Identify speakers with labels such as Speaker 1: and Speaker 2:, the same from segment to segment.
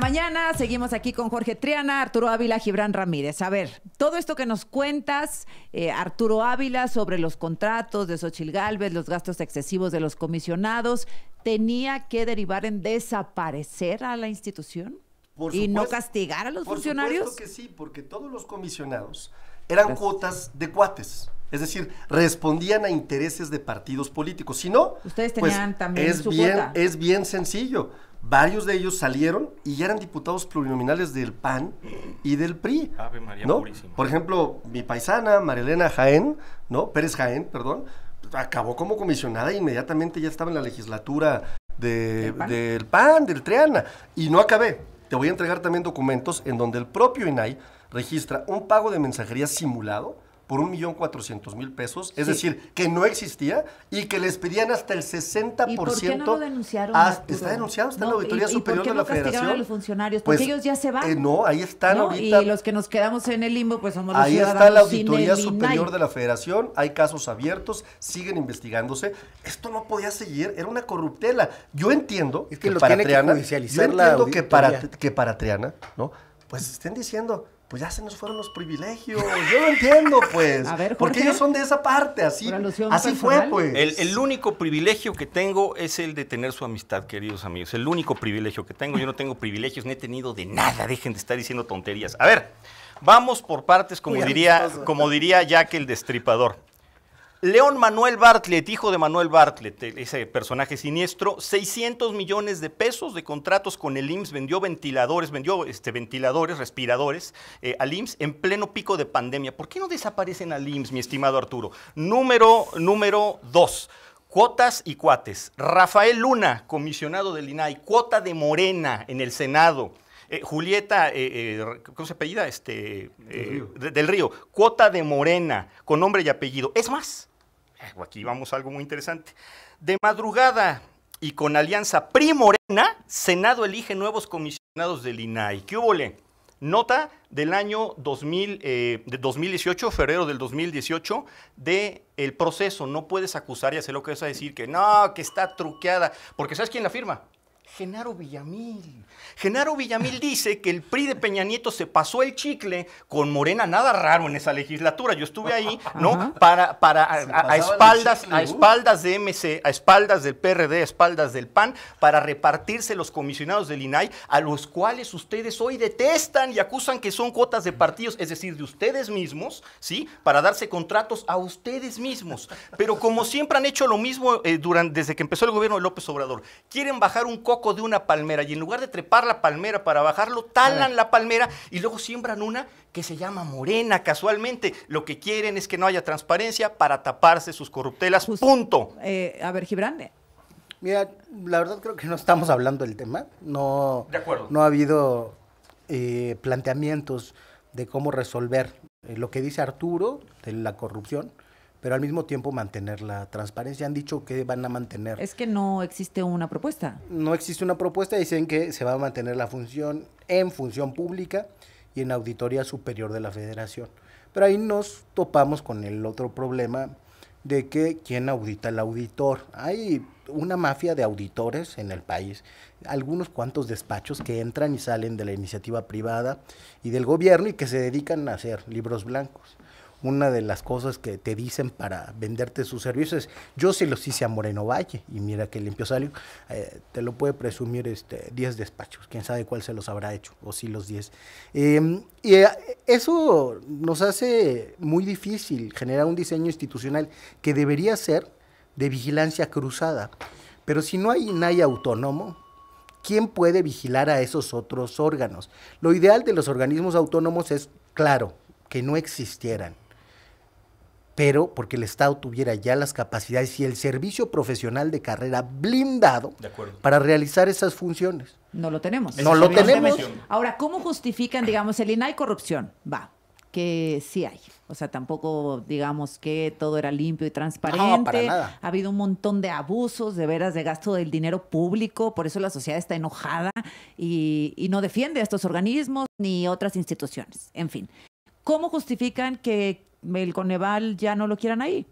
Speaker 1: mañana seguimos aquí con Jorge Triana, Arturo Ávila, Gibran Ramírez. A ver, todo esto que nos cuentas, eh, Arturo Ávila, sobre los contratos de Xochil Gálvez, los gastos excesivos de los comisionados, ¿tenía que derivar en desaparecer a la institución? ¿Y no castigar a los funcionarios? Por que
Speaker 2: sí, porque todos los comisionados eran cuotas de cuates. Es decir, respondían a intereses de partidos políticos. Si no,
Speaker 1: ustedes pues, tenían también
Speaker 2: es bien sencillo varios de ellos salieron y ya eran diputados plurinominales del PAN y del PRI. Por ejemplo, mi paisana, Marilena Jaén, ¿no? Pérez Jaén, perdón, acabó como comisionada e inmediatamente ya estaba en la legislatura del PAN, del Triana. Y no acabé. Te voy a entregar también documentos en donde el propio INAI registra un pago de mensajería simulado por un millón cuatrocientos mil pesos, es decir, que no existía y que les pedían hasta el 60%. ¿Y por qué
Speaker 1: denunciaron? está denunciado, está en la Auditoría Superior ¿y por qué de la Federación. a los funcionarios? Pues, Porque ellos ya se van. Eh, no,
Speaker 2: ahí están ahorita. Y
Speaker 1: los que nos quedamos en el limbo, pues somos los Ahí está la Auditoría Superior
Speaker 2: de la Federación, hay casos abiertos, siguen investigándose. Esto no podía seguir, era una corruptela. Yo entiendo que, para Triana, que yo entiendo que para, que para Triana, ¿no? Pues estén diciendo, pues ya se nos fueron los privilegios. Yo lo entiendo, pues. A ver, porque ellos son de esa parte, así, así fue, pues. El, único privilegio
Speaker 3: que tengo es el de tener su amistad, queridos amigos. El único privilegio que tengo. Yo no tengo privilegios, no he tenido de nada. Dejen de estar diciendo tonterías. A ver, vamos por partes, como, diría, como diría Jack el Destripador. León Manuel Bartlett, hijo de Manuel Bartlett, ese personaje siniestro, 600 millones de pesos de contratos con el IMSS, vendió ventiladores, vendió este, ventiladores, respiradores eh, al IMSS en pleno pico de pandemia. ¿Por qué no desaparecen al IMSS, mi estimado Arturo? Número, número dos. Cuotas y cuates. Rafael Luna, comisionado del INAI, cuota de Morena en el Senado. Eh, Julieta, eh, ¿cómo se apellida? Este, del, Río. Cuota de Morena, con nombre y apellido. Es más, eh, aquí vamos a algo muy interesante. De madrugada y con alianza primorena, Senado elige nuevos comisionados del INAI. ¿Qué hubo? Nota del año 2000, eh, de 2018, febrero del 2018, de el proceso. No puedes acusar y hacer lo que vas a decir, que no, que está truqueada. Porque ¿sabes quién la firma? Genaro Villamil. Genaro Villamil dice que el PRI de Peña Nieto se pasó el chicle con Morena, nada raro en esa legislatura. Yo estuve ahí, ¿no? Para, para a, espaldas, a espaldas de MC, a espaldas del PRD, a espaldas del PAN, para repartirse los comisionados del INAI, a los cuales ustedes hoy detestan y acusan que son cuotas de partidos, es decir, de ustedes mismos, ¿sí? Para darse contratos a ustedes mismos. Pero como siempre han hecho lo mismo eh, durante, desde que empezó el gobierno de López Obrador, quieren bajar un coco de una palmera y en lugar de trepar la palmera para bajarlo, talan ah. la palmera y luego siembran una que se llama morena casualmente. Lo que quieren es que no haya transparencia para taparse sus corruptelas. punto.
Speaker 1: Eh, a ver, Gibran.
Speaker 4: Mira, la verdad creo que no estamos hablando del tema. No, de acuerdo. no ha habido eh, planteamientos de cómo resolver eh, lo que dice Arturo de la corrupción pero al mismo tiempo mantener la transparencia. Han dicho que van a
Speaker 1: mantener. Es que no existe una propuesta.
Speaker 4: No existe una propuesta, dicen que se va a mantener la función en función pública y en auditoría superior de la federación. Pero ahí nos topamos con el otro problema de que quién audita el auditor. Hay una mafia de auditores en el país, algunos cuantos despachos que entran y salen de la iniciativa privada y del gobierno y que se dedican a hacer libros blancos una de las cosas que te dicen para venderte sus servicios. es, Yo se los hice a Moreno Valle y mira que limpio salió. Eh, te lo puede presumir este 10 despachos, quién sabe cuál se los habrá hecho, o si los 10. Em, y eh, eso nos hace muy difícil generar un diseño institucional que debería ser de vigilancia cruzada. Pero si no hay nadie autónomo, ¿quién puede vigilar a esos otros órganos? Lo ideal de los organismos autónomos es, claro, que no existieran pero porque el Estado tuviera ya las capacidades y el servicio profesional de carrera blindado para realizar esas funciones.
Speaker 1: No lo tenemos. No lo tenemos. Ahora, ¿cómo justifican, digamos, el INAI corrupción? Va, que sí hay. O sea, tampoco digamos que todo era limpio y transparente. No, Ha habido un montón de abusos, de veras, de gasto del dinero público. Por eso la sociedad está enojada y, y no defiende a estos organismos ni otras instituciones. En fin, ¿cómo justifican que el Coneval ya no lo quieran ahí.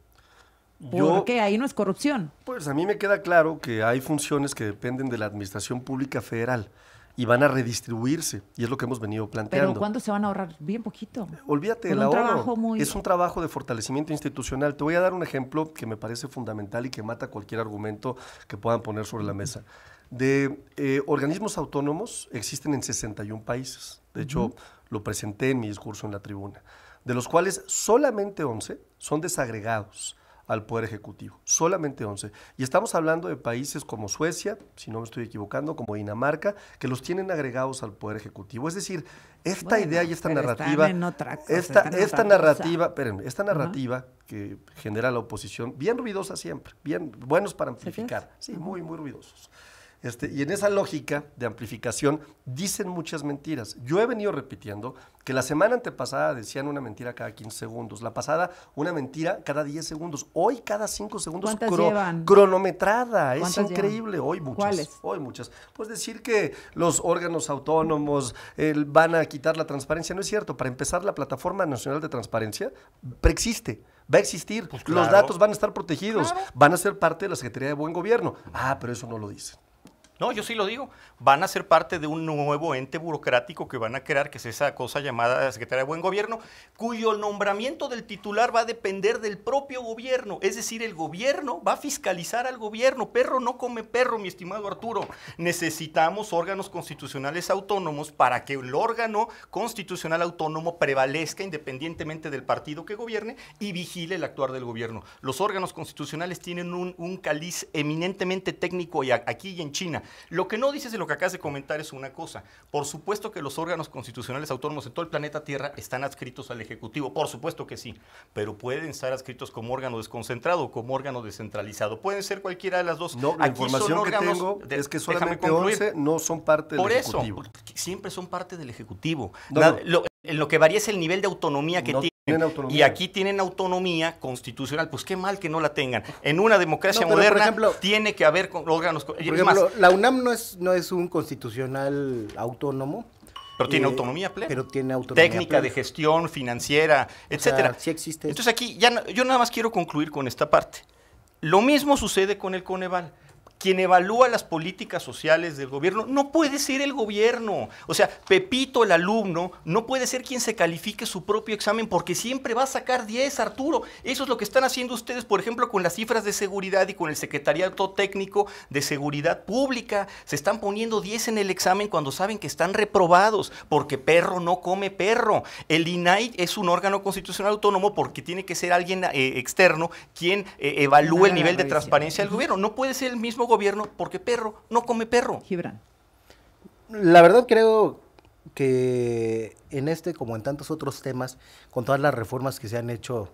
Speaker 1: Porque ahí no es corrupción.
Speaker 2: Pues a mí me queda claro que hay funciones que dependen de la Administración Pública Federal y van a redistribuirse, y es lo que hemos venido planteando. Pero ¿cuándo
Speaker 1: se van a ahorrar? Bien poquito.
Speaker 2: Olvídate del ahorro. Es un trabajo de fortalecimiento institucional. Te voy a dar un ejemplo que me parece fundamental y que mata cualquier argumento que puedan poner sobre la mesa. De eh, organismos autónomos existen en 61 países. De hecho, lo presenté en mi discurso en la tribuna de los cuales solamente 11 son desagregados al Poder Ejecutivo, solamente 11. Y estamos hablando de países como Suecia, si no me estoy equivocando, como Dinamarca, que los tienen agregados al Poder Ejecutivo. Es decir, esta idea y esta narrativa, esta, esta narrativa, esta narrativa que genera la oposición, bien ruidosa siempre, bien buenos para amplificar, sí, muy, muy ruidosos. Este, y en esa lógica de amplificación dicen muchas mentiras. Yo he venido repitiendo que la semana antepasada decían una mentira cada 15 segundos, la pasada una mentira cada 10 segundos, hoy cada 5 segundos cronometrada, es increíble, hoy muchas. Hoy muchas. Pues decir que los órganos autónomos van a quitar la transparencia, no es cierto. Para empezar, la Plataforma Nacional de Transparencia preexiste va a existir, pues los datos van a estar protegidos, van a ser parte de la Secretaría de Buen Gobierno. Ah, pero eso no lo dicen.
Speaker 3: No, yo sí lo digo. Van a ser parte de
Speaker 2: un nuevo ente
Speaker 3: burocrático que van a crear, que es esa cosa llamada Secretaría de Buen Gobierno, cuyo nombramiento del titular va a depender del propio gobierno. Es decir, el gobierno va a fiscalizar al gobierno. Perro no come perro, mi estimado Arturo. Necesitamos órganos constitucionales autónomos para que el órgano constitucional autónomo prevalezca independientemente del partido que gobierne y vigile el actuar del gobierno. Los órganos constitucionales tienen un, un caliz eminentemente técnico y aquí y en China lo que no dices de lo que acabas de comentar es una cosa. Por supuesto que los órganos constitucionales autónomos en todo el planeta Tierra están adscritos al Ejecutivo, por supuesto que sí, pero pueden estar adscritos como órgano desconcentrado o como órgano descentralizado. Pueden ser cualquiera de las dos. No, la información que tengo es que solamente 11
Speaker 2: no son parte del Ejecutivo. Por eso,
Speaker 3: siempre son parte del Ejecutivo. Lo, en lo que varía es el nivel de autonomía que no, y aquí tienen autonomía constitucional, pues qué mal que no la tengan. En una democracia moderna tiene que haber órganos... Por la
Speaker 4: UNAM no es, no es un constitucional autónomo. Pero tiene eh, autonomía plena. Técnica de gestión, financiera, etcétera.
Speaker 3: Entonces aquí, ya yo nada más quiero concluir con esta parte. Lo mismo sucede con el Coneval quien evalúa las políticas sociales del gobierno no puede ser el gobierno. O sea, Pepito, el alumno, no puede ser quien se califique su propio examen porque siempre va a sacar 10, Arturo. Eso es lo que están haciendo ustedes, por ejemplo, con las cifras de seguridad y con el Secretariado Técnico de Seguridad Pública. Se están poniendo 10 en el examen cuando saben que están reprobados porque perro no come perro. El INAI es un órgano constitucional autónomo porque tiene que ser alguien eh, externo quien eh, evalúe el nivel de transparencia del gobierno. No puede ser el mismo gobierno porque perro no come perro. Gibran.
Speaker 4: La verdad creo que en este, como en tantos otros temas, con todas las reformas que se han hecho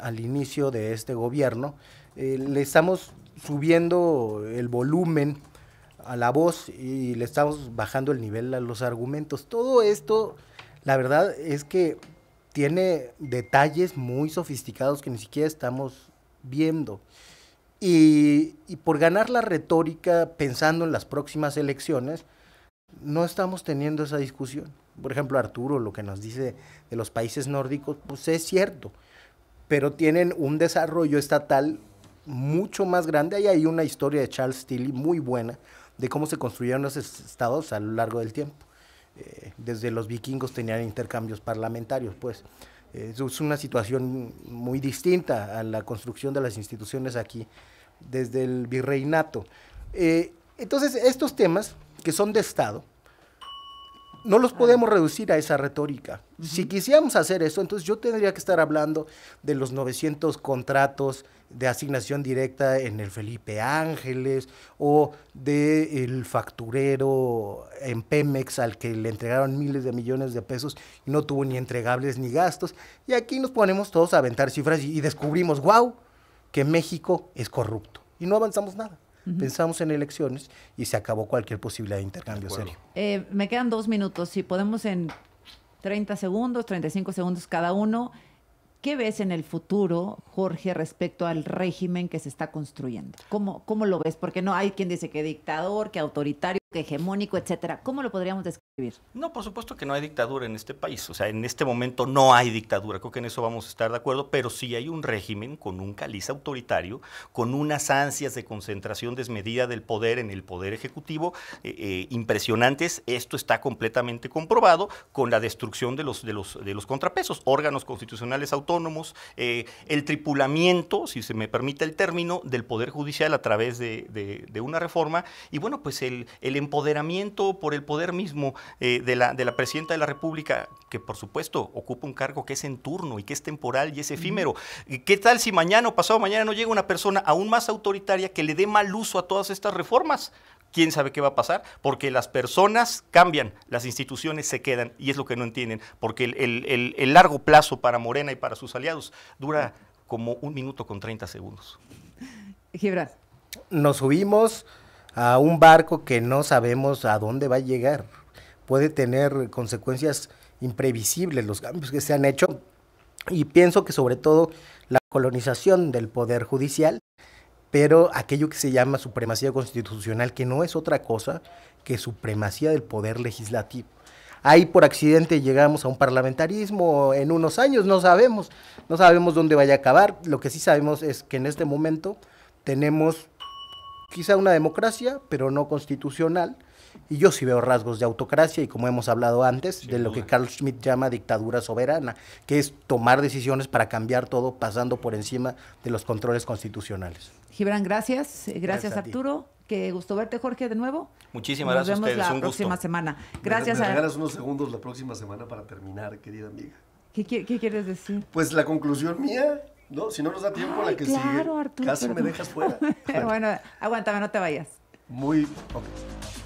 Speaker 4: al inicio de este gobierno, eh, le estamos subiendo el volumen a la voz y le estamos bajando el nivel a los argumentos. Todo esto, la verdad es que tiene detalles muy sofisticados que ni siquiera estamos viendo. Y, por ganar la retórica pensando en las próximas elecciones, no estamos teniendo esa discusión. Por ejemplo, Arturo, lo que nos dice de los países nórdicos, pues es cierto, pero tienen un desarrollo estatal mucho más grande. Ahí hay una historia de Charles Tilly muy buena de cómo se construyeron los estados a lo largo del tiempo. Eh, desde los vikingos tenían intercambios parlamentarios, pues es una situación muy distinta a la construcción de las instituciones aquí desde el virreinato. Eh, entonces, estos temas que son de Estado, no los podemos reducir a esa retórica. Si quisiéramos hacer eso, entonces yo tendría que estar hablando de los 900 contratos de asignación directa en el Felipe Ángeles o del facturero en Pemex al que le entregaron miles de millones de pesos y no tuvo ni entregables ni gastos. Y aquí nos ponemos todos a aventar cifras y, y descubrimos, wow, que México es corrupto y no avanzamos nada pensamos en elecciones y se acabó cualquier posibilidad de intercambio serio.
Speaker 1: Eh, me quedan dos minutos, si podemos en 30 segundos, 35 segundos cada uno. ¿Qué ves en el futuro, Jorge, respecto al régimen que se está construyendo? ¿Cómo, cómo lo ves? Porque no hay quien dice que dictador, que autoritario hegemónico, etcétera. ¿Cómo lo podríamos describir?
Speaker 3: No, por supuesto que no hay dictadura en este país. O sea, en este momento no hay dictadura. Creo que en eso vamos a estar de acuerdo. Pero sí hay un régimen con un caliz autoritario, con unas ansias de concentración desmedida del poder en el poder ejecutivo eh, eh, impresionantes. Esto está completamente comprobado con la destrucción de los, de los, de los contrapesos, órganos constitucionales autónomos, eh, el tripulamiento, si se me permite el término, del poder judicial a través de, una reforma. Y bueno, pues el, el empoderamiento por el poder mismo eh, de, la, de la presidenta de la República, que por supuesto ocupa un cargo que es en turno y que es temporal y es efímero. ¿Qué tal si mañana o pasado mañana no llega una persona aún más autoritaria que le dé mal uso a todas estas reformas? quién sabe qué va a pasar, porque las personas cambian, las instituciones se quedan, y es lo que no entienden, porque el, el, largo plazo para Morena y para sus aliados dura como un minuto con 30 segundos.
Speaker 1: Gibran. Nos
Speaker 4: subimos, a un barco que no sabemos a dónde va a llegar. Puede tener consecuencias imprevisibles los cambios que se han hecho y pienso que sobre todo la colonización del poder judicial, pero aquello que se llama supremacía constitucional, que no es otra cosa que supremacía del poder legislativo. Ahí por accidente llegamos a un parlamentarismo en unos años, no sabemos, no sabemos dónde vaya a acabar. Lo que sí sabemos es que en este momento tenemos quizá una democracia, pero no constitucional. Y yo sí veo rasgos de autocracia y como hemos hablado antes, de lo que Carl Schmitt llama dictadura soberana, que es tomar decisiones para cambiar todo pasando por encima de los controles constitucionales.
Speaker 1: Gibran, gracias. Eh, gracias, Arturo. que gusto verte, Jorge, de nuevo.
Speaker 2: Muchísimas gracias. Nos vemos a ustedes. la próxima semana. Gracias. Me, me regalas unos segundos la próxima semana para terminar, querida amiga.
Speaker 1: ¿Qué, qué quieres decir?
Speaker 2: Pues la conclusión mía no, si no nos da tiempo a la que claro, sigue. Arturo, casi me dejas fuera. Pero
Speaker 1: bueno, aguántame, no te vayas.
Speaker 2: Muy, ok.